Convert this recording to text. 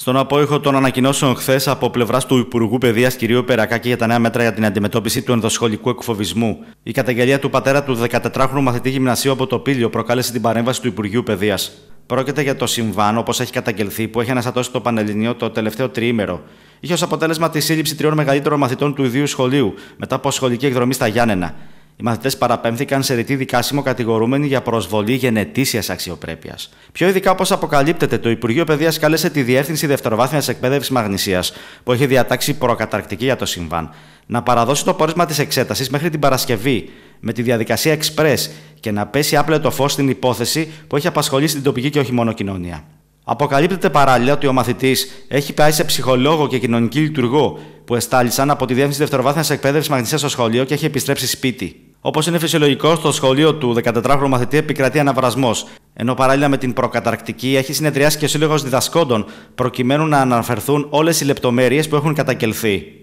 Στον απόϊχο των ανακοινώσεων χθες από πλευράς του Υπουργού Παιδείας κ. Περακάκη για τα νέα μέτρα για την αντιμετώπιση του ενδοσχολικού εκφοβισμού, η καταγγελία του πατέρα του 14χρονου μαθητή γυμνασίου από το Πήλιο προκάλεσε την παρέμβαση του Υπουργείου Παιδείας. Πρόκειται για το συμβάν, όπως έχει καταγγελθεί, που έχει αναστατώσει το Πανελληνίο το τελευταίο τριήμερο. Είχε ως αποτέλεσμα τη σύλληψη τριών μεγαλύτερων μαθητών του ιδίου σχολείου μετά από σχολική εκδρομή στα Γιάννενα. Οι μαθητές παραπέμφθηκαν σε ρητή δικάσιμο κατηγορούμενοι για προσβολή γενετήσιας αξιοπρέπειας. Πιο ειδικά, όπως αποκαλύπτεται, το Υπουργείο Παιδείας κάλεσε τη Διεύθυνση Δευτεροβάθμιας Εκπαίδευσης Μαγνησίας, που έχει διατάξει προκαταρκτική για το συμβάν, να παραδώσει το πόρισμα της εξέτασης μέχρι την Παρασκευή, με τη διαδικασία Express και να πέσει άπλετο φως στην υπόθεση που έχει απασχολήσει την τοπική και όχι μόνο κοινωνία. Αποκαλύπτεται παράλληλα ότι ο μαθητής έχει πάει σε ψυχολόγο και κοινωνική λειτουργό που εστάλησαν από τη Διεύθυνση Δευτεροβάθμιας Εκπαίδευσης Μαγνησίας στο σχολείο και έχει επιστρέψει σπίτι. Όπως είναι φυσιολογικό, στο σχολείο του 14χρονου μαθητή επικρατεί αναβρασμός, ενώ παράλληλα με την προκαταρκτική έχει συνεδριάσει και ο Σύλλογος Διδασκόντων, προκειμένου να αναφερθούν όλες οι λεπτομέρειες που έχουν κατακελθεί.